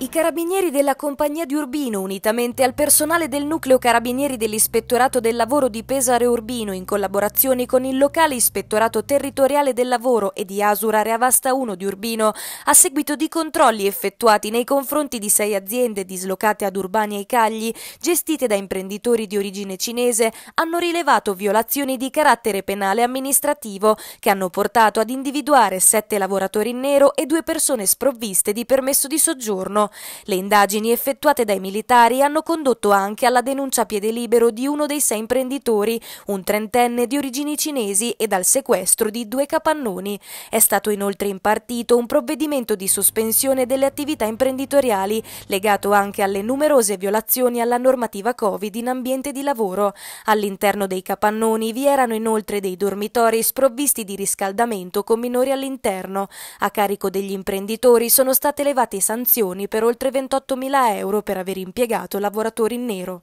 I carabinieri della compagnia di Urbino, unitamente al personale del nucleo carabinieri dell'ispettorato del lavoro di Pesare Urbino, in collaborazione con il locale ispettorato territoriale del lavoro e di Asura Reavasta 1 di Urbino, a seguito di controlli effettuati nei confronti di sei aziende dislocate ad Urbania e Cagli, gestite da imprenditori di origine cinese, hanno rilevato violazioni di carattere penale amministrativo che hanno portato ad individuare sette lavoratori in nero e due persone sprovviste di permesso di soggiorno le indagini effettuate dai militari hanno condotto anche alla denuncia a piede libero di uno dei sei imprenditori, un trentenne di origini cinesi e al sequestro di due capannoni. È stato inoltre impartito un provvedimento di sospensione delle attività imprenditoriali, legato anche alle numerose violazioni alla normativa Covid in ambiente di lavoro. All'interno dei capannoni vi erano inoltre dei dormitori sprovvisti di riscaldamento con minori all'interno. A carico degli imprenditori sono state elevate sanzioni per per oltre 28.000 euro per aver impiegato lavoratori in nero.